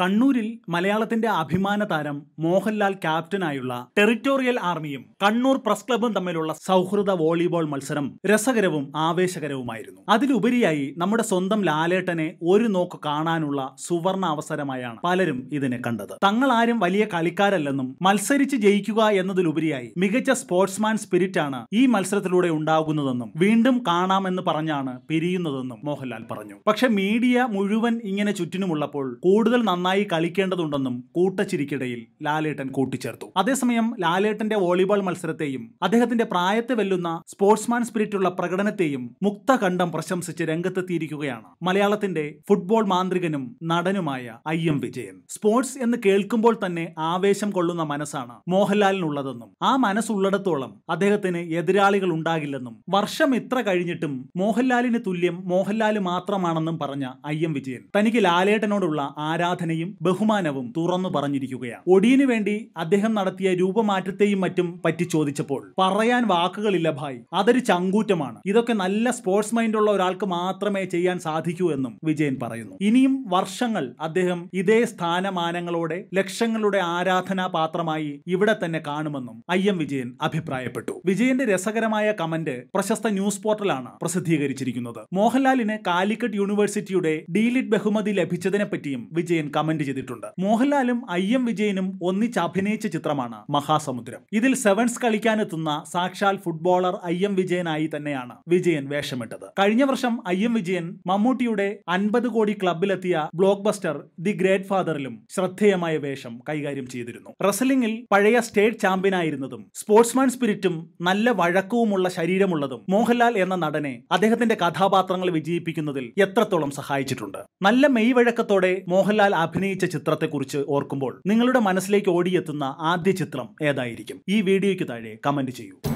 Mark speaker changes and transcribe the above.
Speaker 1: കണ്ണൂരിൽ മലയാളത്തിന്റെ അഭിമാന താരം മോഹൻലാൽ ക്യാപ്റ്റനായുള്ള ടെറിറ്റോറിയൽ ആർമിയും കണ്ണൂർ പ്രസ് ക്ലബും തമ്മിലുള്ള സൗഹൃദ വോളിബോൾ മത്സരം രസകരവും ആവേശകരവുമായിരുന്നു അതിലുപരിയായി നമ്മുടെ സ്വന്തം ലാലേട്ടനെ ഒരു നോക്ക് കാണാനുള്ള സുവർണ അവസരമായാണ് പലരും ഇതിനെ കണ്ടത് തങ്ങളാരും വലിയ കളിക്കാരല്ലെന്നും മത്സരിച്ച് ജയിക്കുക എന്നതിലുപരിയായി മികച്ച സ്പോർട്സ്മാൻ സ്പിരിറ്റാണ് ഈ മത്സരത്തിലൂടെ ഉണ്ടാകുന്നതെന്നും വീണ്ടും കാണാമെന്ന് പറഞ്ഞാണ് പിരിയുന്നതെന്നും മോഹൻലാൽ പറഞ്ഞു പക്ഷെ മീഡിയ മുഴുവൻ ഇങ്ങനെ ചുറ്റിനുമുള്ളപ്പോൾ കൂടുതൽ നന്നായി നന്നായി കളിക്കേണ്ടതുണ്ടെന്നും കൂട്ടച്ചിരിക്കിടയിൽ ലാലേട്ടൻ കൂട്ടിച്ചേർത്തു അതേസമയം ലാലേട്ടന്റെ വോളിബോൾ മത്സരത്തെയും അദ്ദേഹത്തിന്റെ പ്രായത്തെ വെല്ലുന്ന സ്പോർട്സ്മാൻ സ്പിരിറ്റുള്ള പ്രകടനത്തെയും മുക്തകണ്ഠം പ്രശംസിച്ച് രംഗത്തെത്തിയിരിക്കുകയാണ് മലയാളത്തിന്റെ ഫുട്ബോൾ മാന്ത്രികനും നടനുമായ ഐ എം വിജയൻ സ്പോർട്സ് എന്ന് കേൾക്കുമ്പോൾ തന്നെ ആവേശം കൊള്ളുന്ന മനസ്സാണ് മോഹൻലാലിനുള്ളതെന്നും ആ മനസ്സുള്ളിടത്തോളം അദ്ദേഹത്തിന് എതിരാളികൾ ഉണ്ടാകില്ലെന്നും വർഷം ഇത്ര കഴിഞ്ഞിട്ടും മോഹൻലാലിന് തുല്യം മോഹൻലാൽ മാത്രമാണെന്നും പറഞ്ഞ ഐ എം വിജയൻ തനിക്ക് ലാലേട്ടനോടുള്ള ആരാധനയും ആത്മാർത്ഥതയും ബഹുമാനവും തുറന്നു പറഞ്ഞിരിക്കുകയാണ് ഒടിയനു വേണ്ടി അദ്ദേഹം നടത്തിയ രൂപമാറ്റത്തെയും മറ്റും പറ്റി ചോദിച്ചപ്പോൾ പറയാൻ വാക്കുകളില്ല ഭായ് അതൊരു ചങ്കൂറ്റമാണ് ഇതൊക്കെ നല്ല സ്പോർട്സ് മൈൻഡുള്ള ഒരാൾക്ക് മാത്രമേ ചെയ്യാൻ സാധിക്കൂ എന്നും വിജയൻ പറയുന്നു ഇനിയും വർഷങ്ങൾ അദ്ദേഹം ഇതേ സ്ഥാനമാനങ്ങളോടെ ലക്ഷങ്ങളുടെ ആരാധനാ പാത്രമായി ഇവിടെ തന്നെ കാണുമെന്നും ഐ എം വിജയൻ അഭിപ്രായപ്പെട്ടു വിജയന്റെ രസകരമായ കമന്റ് പ്രശസ്ത ന്യൂസ് പോർട്ടലാണ് പ്രസിദ്ധീകരിച്ചിരിക്കുന്നത് മോഹൻലാലിന് കാലിക്കറ്റ് യൂണിവേഴ്സിറ്റിയുടെ ഡീലിറ്റ് ബഹുമതി ലഭിച്ചതിനെ പറ്റിയും വിജയൻ കമന്റ് ചെയ്തിട്ടുണ്ട് മോഹൻലാലും ഐ എം വിജയനും ഒന്നിച്ച് അഭിനയിച്ച ചിത്രമാണ് മഹാസമുദ്രം ഇതിൽ സെവൻസ് കളിക്കാനെത്തുന്ന സാക്ഷാൽ ഫുട്ബോളർ ഐ എം വിജയനായി തന്നെയാണ് വിജയൻ വേഷമിട്ടത് കഴിഞ്ഞ വർഷം ഐ എം വിജയൻ മമ്മൂട്ടിയുടെ അൻപത് കോടി ക്ലബിലെത്തിയ ബ്ലോക്ക് ബസ്റ്റർ ദി ഗ്രേറ്റ് ഫാദറിലും ശ്രദ്ധേയമായ വേഷം കൈകാര്യം ചെയ്തിരുന്നു റെസ്ലിംഗിൽ പഴയ സ്റ്റേറ്റ് ചാമ്പ്യൻ ആയിരുന്നതും സ്പോർട്സ്മാൻ സ്പിരിറ്റും നല്ല വഴക്കവുമുള്ള ശരീരമുള്ളതും മോഹൻലാൽ എന്ന നടനെ അദ്ദേഹത്തിന്റെ കഥാപാത്രങ്ങൾ വിജയിപ്പിക്കുന്നതിൽ എത്രത്തോളം സഹായിച്ചിട്ടുണ്ട് നല്ല വഴക്കത്തോടെ മോഹൻലാൽ അഭിനയിച്ച ചിത്രത്തെക്കുറിച്ച് ഓർക്കുമ്പോൾ നിങ്ങളുടെ മനസ്സിലേക്ക് ഓടിയെത്തുന്ന ആദ്യ ചിത്രം ഏതായിരിക്കും ഈ വീഡിയോയ്ക്ക് താഴെ കമന്റ് ചെയ്യൂ